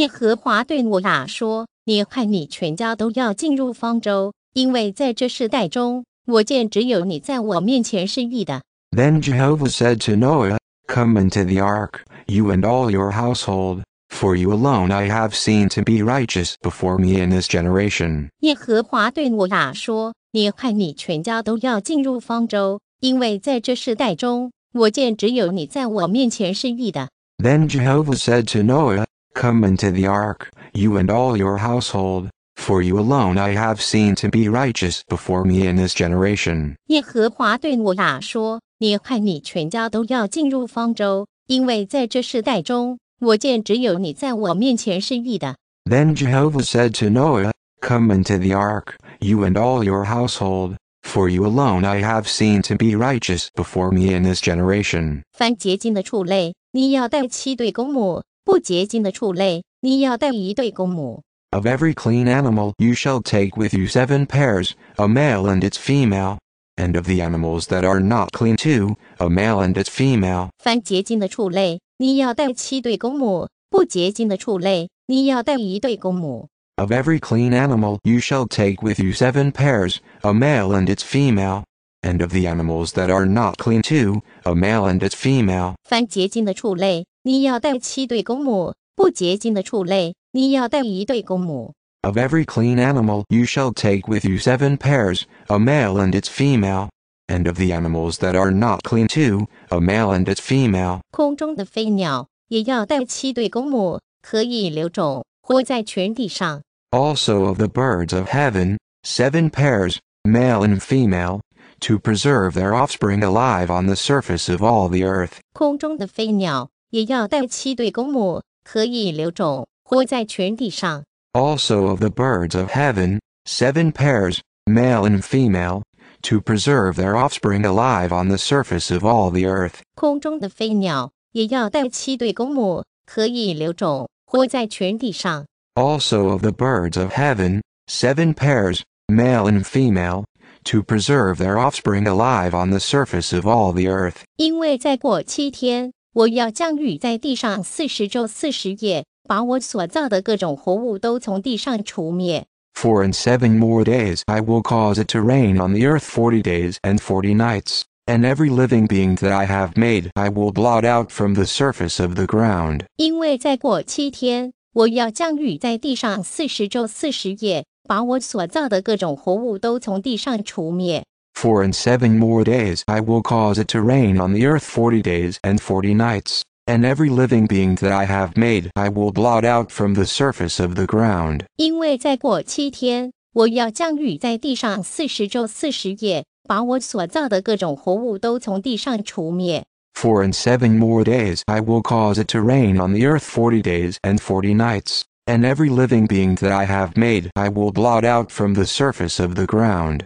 Then Jehovah said to Noah, Come into the ark, you and all your household, for you alone I have seen to be righteous before me in this generation. Then Jehovah said to Noah, Come into the ark, you and all your household, for you alone I have seen to be righteous before me in this generation. Then Jehovah said to Noah, Come into the ark, you and all your household, for you alone I have seen to be righteous before me in this generation. 不洁净的畜类，你要带一对公母。Of every clean animal you shall take with you seven pairs, a male and its female. And of the animals that are not clean too, a male and its female. 凡洁净的畜类，你要带七对公母；不洁净的畜类，你要带一对公母。Of every clean animal you shall take with you seven pairs, a male and its female. And of the animals that are not clean too, a male and its female. 凡洁净的畜类，你要带七对公母，不洁净的畜类，你要带一对公母。Of every clean animal you shall take with you seven pairs, a male and its female. And of the animals that are not clean too, a male and its female. 空中的飞鸟也要带七对公母，可以留种，活在全地上。Also of the birds of heaven, seven pairs, male and female, to preserve their offspring alive on the surface of all the earth. 空中的飞鸟 also of the birds of heaven, seven pairs, male and female, to preserve their offspring alive on the surface of all the earth. Also of the birds of heaven, seven pairs, male and female, to preserve their offspring alive on the surface of all the earth。因为再过七天。我要降雨在地上四十昼四十夜，把我所造的各种活物都从地上除灭。For in seven more days I will cause it to rain on the earth forty days and forty nights, and every living being that I have made I will blot out from the surface of the ground. 因为再过七天，我要降雨在地上四十昼四十夜，把我所造的各种活物都从地上除灭。for in seven more days I will cause it to rain on the earth forty days and forty nights, and every living being that I have made I will blot out from the surface of the ground. 因为再过七天，我要降雨在地上四十昼四十夜，把我所造的各种活物都从地上除灭。For in seven more days I will cause it to rain on the earth forty days and forty nights, and every living being that I have made I will blot out from the surface of the ground.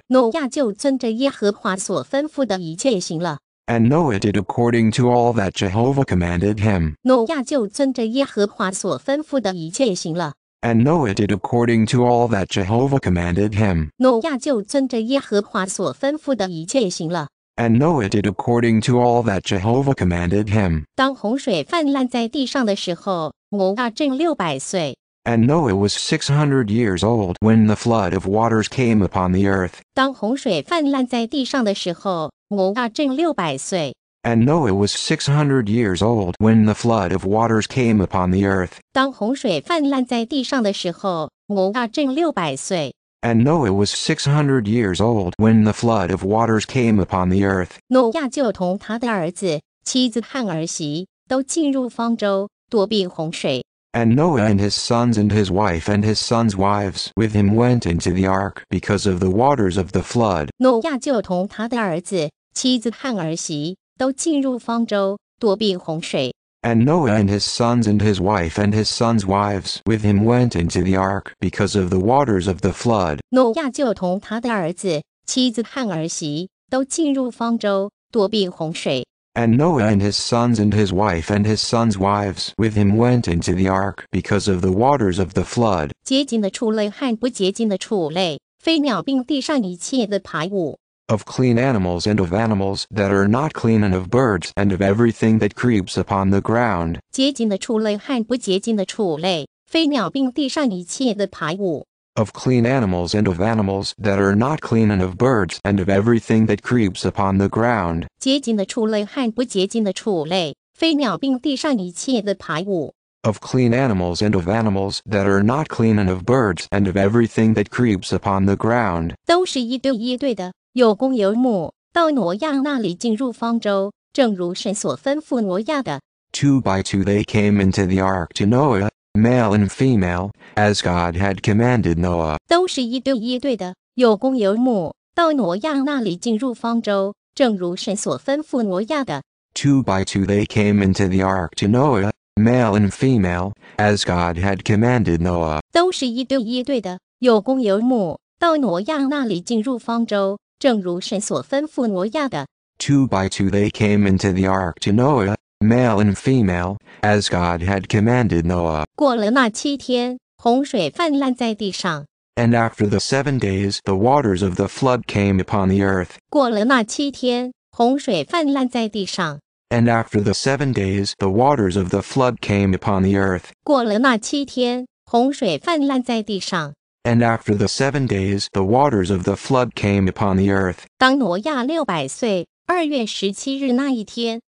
And Noah did according to all that Jehovah commanded him. And Noah did according to all that Jehovah commanded him. And Noah did according to all that Jehovah commanded him. Noah 当洪水泛滥在地上的时候，挪亚正六百岁。and Noah was 600 years old when the flood of waters came upon the earth. And Noah was 600 years old when the flood of waters came upon the earth. And Noah was 600 years old when the flood of waters came upon the earth. 挪亚就同他的儿子、妻子和儿媳都进入方舟，躲避洪水。and Noah and his sons and his wife and his sons' wives with him went into the ark because of the waters of the flood. And Noah and his sons and his wife and his sons' wives with him went into the ark because of the waters of the flood. 诺亚就同他的儿子、妻子和儿媳都进入方舟，躲避洪水。and Noah and his sons and his wife and his sons' wives with him went into the ark because of the waters of the flood. Of clean animals and of animals that are not clean and of birds and of everything that creeps upon the ground of clean animals and of animals that are not clean and of birds and of everything that creeps upon the ground. Of clean animals and of animals that are not clean and of birds and of everything that creeps upon the ground. two by two they came into the ark to Noah male and female, as God had commanded Noah. 都是一对一对的，有公有母。到挪亚那里进入方舟，正如神所吩咐挪亚的。Two by two they came into the ark to Noah, male and female, as God had commanded Noah. 都是一对一对的，有公有母。到挪亚那里进入方舟，正如神所吩咐挪亚的。Two by two they came into the ark to Noah, male and female, as God had commanded Noah. and after the seven days, the waters of the flood came upon the earth. and after the seven days, the waters of the flood came upon the earth. and after the seven days, the waters of the flood came upon the earth.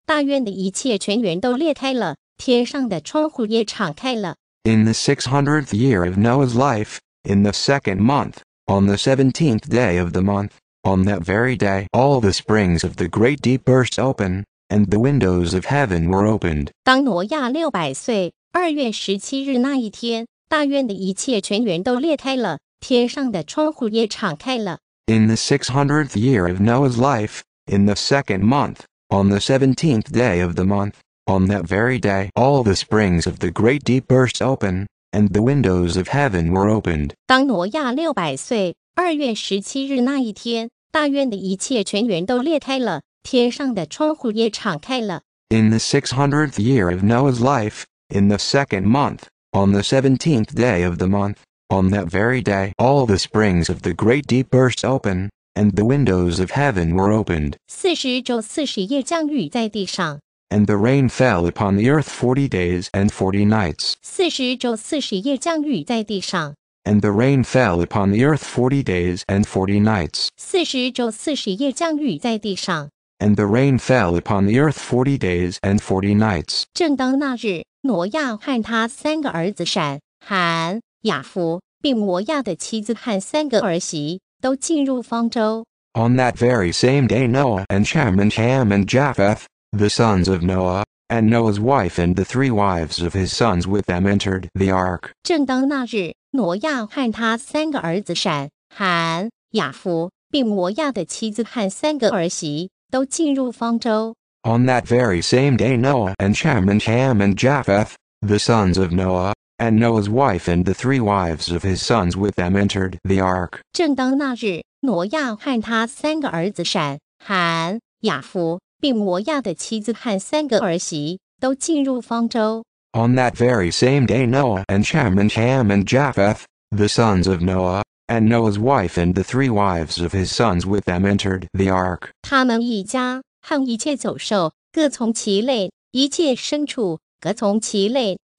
大院的一切全员都裂开了，天上的窗户也敞开了。In the six hundredth year of Noah's life, in the second month, on the seventeenth day of the month, on that very day, all the springs of the great deep burst open, and the windows of heaven were opened. 当挪亚六百岁，二月十七日那一天，大院的一切全员都裂开了，天上的窗户也敞开了。In the six hundredth year of Noah's life, in the second month on the seventeenth day of the month, on that very day all the springs of the great deep burst open, and the windows of heaven were opened. 当挪亚六百岁，二月十七日那一天，大院的一切泉源都裂开了，天上的窗户也敞开了。In the six hundredth year of Noah's life, in the second month, on the seventeenth day of the month, on that very day all the springs of the great deep burst open, and the windows of heaven were opened. 四十昼四十夜降雨在地上。And the rain fell upon the earth forty days and forty nights. 四十昼四十夜降雨在地上。And the rain fell upon the earth forty days and forty nights. 四十昼四十夜降雨在地上。And the rain fell upon the earth forty days and forty nights. 正当那日，挪亚和他三个儿子闪、含、雅夫，并挪亚的妻子和三个儿媳都进入方舟。On that very same day Noah and Shem and Ham and Japheth, the sons of Noah, and Noah's wife and the three wives of his sons with them entered the ark. On that very same day Noah and Shem and Ham and Japheth, the sons of Noah, and Noah's wife and the three wives of his sons with them entered the ark. On that very same day Noah and Shem and Ham and Japheth, the sons of Noah, and Noah's wife and the three wives of his sons with them entered the ark.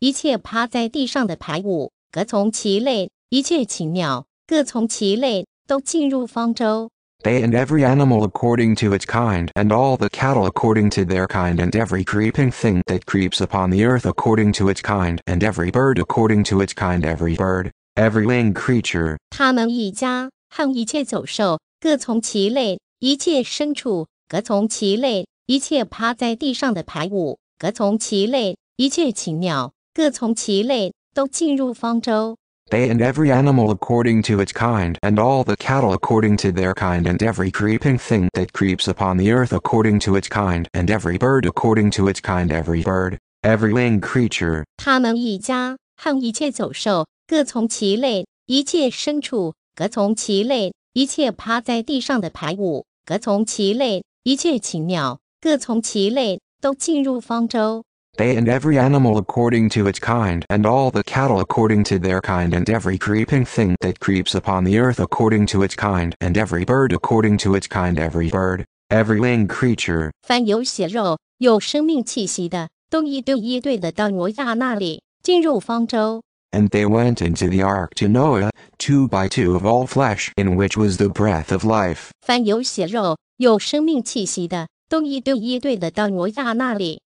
一切趴在地上的排舞，各从其类；一切禽鸟，各从其类，都进入方舟。They and every animal according to its kind, and all the cattle according to their kind, and every creeping thing that creeps upon the earth according to its kind, and every bird according to its kind, every bird, every winged creature. 他们一家和一切走兽各从其类，一切牲畜各从其类，一切趴在地上的排舞各从其类，一切禽鸟各从其类，都进入方舟。They and every animal according to its kind, and all the cattle according to their kind, and every creeping thing that creeps upon the earth according to its kind, and every bird according to its kind, every bird, every winged creature. 他们一家和一切走兽各从其类，一切牲畜各从其类，一切趴在地上的排物各从其类，一切禽鸟各从其类，都进入方舟。they and every animal according to its kind and all the cattle according to their kind and every creeping thing that creeps upon the earth according to its kind and every bird according to its kind every bird, every winged creature. 凡有血肉、有生命气息的，都一对一对的到挪亚那里，进入方舟。And they went into the ark to Noah, two by two of all flesh, in which was the breath of life. 凡有血肉、有生命气息的，都一对一对的到挪亚那里，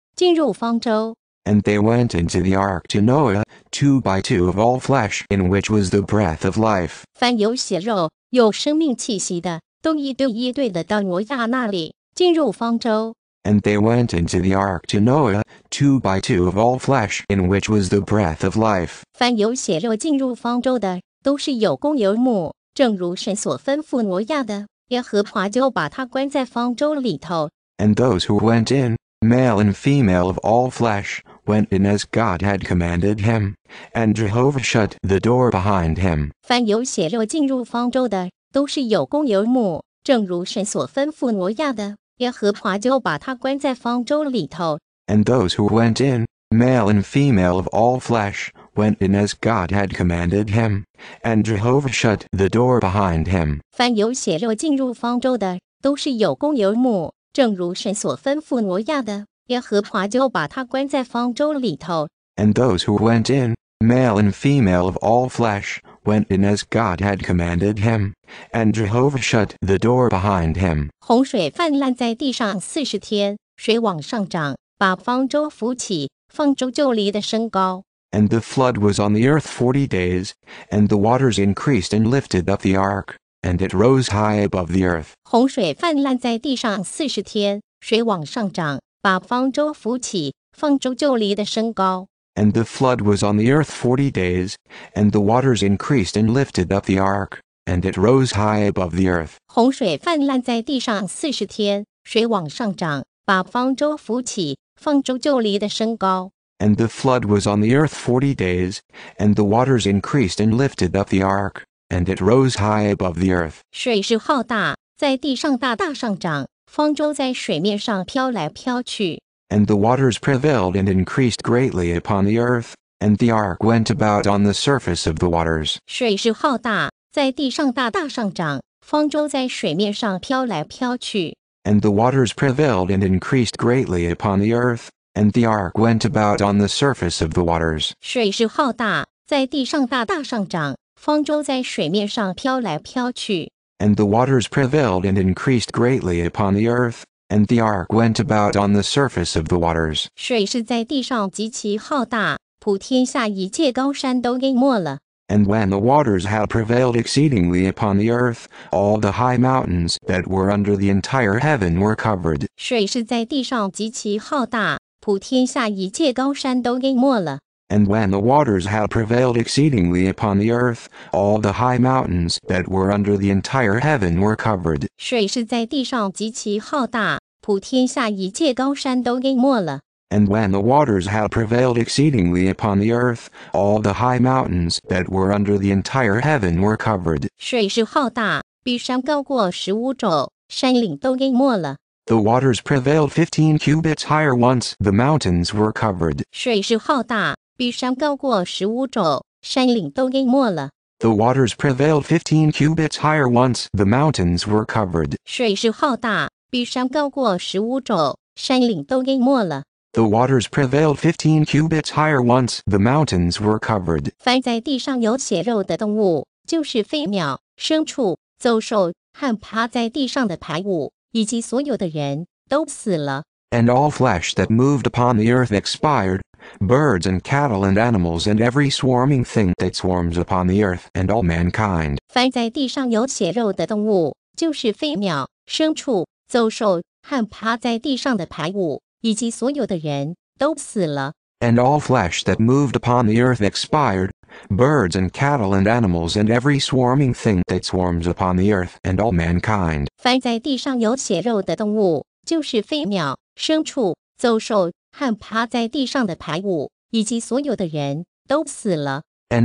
and they went into the ark to Noah, two by two of all flesh, in which was the breath of life. And they went into the ark to Noah, two by two of all flesh, in which was the breath of life. 凡有血肉进入方舟的，都是有公有母，正如神所吩咐挪亚的。耶和华就把他关在方舟里头。And those who went in, male and female of all flesh, went in as God had commanded him, and Jehovah shut the door behind him. 凡有血肉进入方舟的，都是有公有母，正如神所吩咐挪亚的。耶和华就把他关在方舟里头。And those who went in, male and female of all flesh, went in as God had commanded him, and Jehovah shut the door behind him. 凡有血肉进入方舟的，都是有公有母，正如神所吩咐挪亚的，耶和华就把他关在方舟里头。And those who went in, male and female of all flesh, went in as God had commanded him, and Jehovah shut the door behind him. 洪水泛滥在地上四十天，水往上涨，把方舟浮起，方舟就离的升高。And the flood was on the earth forty days, and the waters increased and lifted up the ark and it rose high above the earth. 洪水泛滥在地上四十天，水往上涨，把方舟浮起，方舟就离得升高。And the flood was on the earth forty days, and the waters increased and lifted up the ark, and it rose high above the earth. 洪水泛滥在地上四十天，水往上涨，把方舟浮起，方舟就离得升高。And the flood was on the earth forty days, and the waters increased and lifted up the ark, and it rose high above the earth. And the waters prevailed and increased greatly upon the earth, and the ark went about on the surface of the waters. And the waters prevailed and increased greatly upon the earth, and the ark went about on the surface of the waters. 水势浩大，在地上大大上涨，方舟在水面上飘来飘去。And the waters prevailed and increased greatly upon the earth, and the ark went about on the surface of the waters. 水是在地上极其浩大，普天下一切高山都淹没了。And when the waters had prevailed exceedingly upon the earth, all the high mountains that were under the entire heaven were covered. 水是在地上极其浩大，普天下一切高山都淹没了。and when the waters had prevailed exceedingly upon the earth, all the high mountains that were under the entire heaven were covered. and when the waters had prevailed exceedingly upon the earth, all the high mountains that were under the entire heaven were covered. the waters prevailed 15 cubits higher once the mountains were covered. 比山高过十五肘，山岭都给没了。The waters prevailed fifteen cubits higher once the mountains were covered. 水势浩大，比山高过十五肘，山岭都给没了。The waters prevailed fifteen cubits higher once the mountains were covered. 凡在地上有血肉的动物，就是飞鸟、牲畜、走兽和爬在地上的排物，以及所有的人都死了。and all flesh that moved upon the earth expired, birds and cattle and animals and every swarming thing that swarms upon the earth and all mankind. 凡在地上有血肉的动物，就是飞鸟、牲畜、走兽和爬在地上的排物，以及所有的人都死了。And all flesh that moved upon the earth expired, birds and cattle and animals and every swarming thing that swarms upon the earth and all mankind. 凡在地上有血肉的动物，and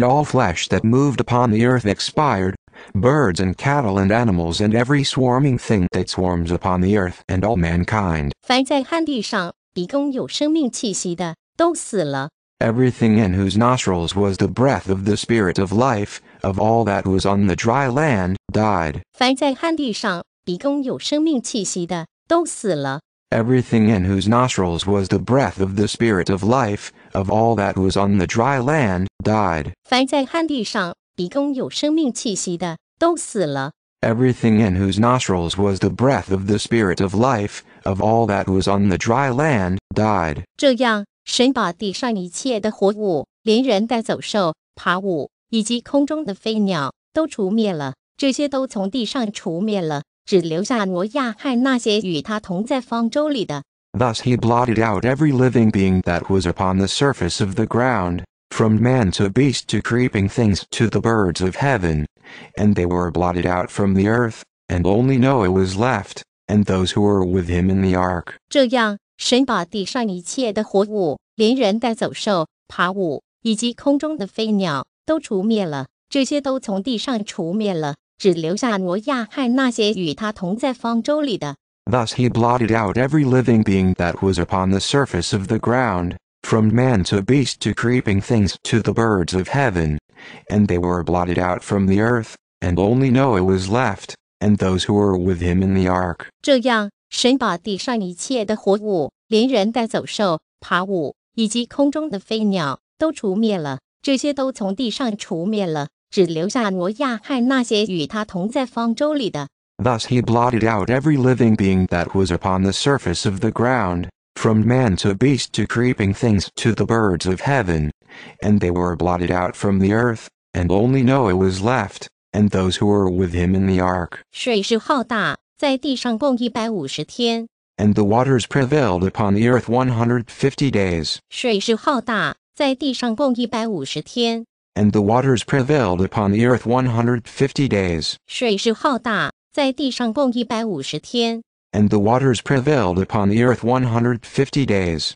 all flesh that moved upon the earth expired, birds and cattle and animals and every swarming thing that swarms upon the earth and all mankind. 凡在旱地上提供有生命气息的，都死了。Everything in whose nostrils was the breath of the spirit of life, of all that was on the dry land, died. 都死了。Everything in whose nostrils was the breath of the spirit of life, of all that was on the dry land, died. 凡在旱地上鼻中有生命气息的，都死了。Everything in whose nostrils was the breath of the spirit of life, of all that was on the dry land, died. 这样，神把地上一切的活物，连人带走兽、爬物以及空中的飞鸟，都除灭了。这些都从地上除灭了。只留下挪亚和那些与他同在方舟里的。Thus he blotted out every living being that was upon the surface of the ground, from man to beast to creeping things to the birds of heaven, and they were blotted out from the earth, and only Noah was left, and those who were with him in the ark. 这样，神把地上一切的活物，连人带走兽、爬物以及空中的飞鸟都除灭了，这些都从地上除灭了。只留下挪亚和那些与他同在方舟里的。Thus he blotted out every living being that was upon the surface of the ground, from man to beast to creeping things to the birds of heaven. And they were blotted out from the earth, and only Noah was left, and those who were with him in the ark. 这样，神把地上一切的活物，连人带走兽、爬物以及空中的飞鸟，都除灭了。这些都从地上除灭了。只留下挪亚和那些与他同在方舟里的。Thus he blotted out every living being that was upon the surface of the ground, from man to beast to creeping things to the birds of heaven, and they were blotted out from the earth, and only Noah was left, and those who were with him in the ark. and the waters prevailed upon the earth 150 days. 水势浩大，在地上共一百五十天。and the waters prevailed upon the earth 150 days. And the waters prevailed upon the earth 150 days.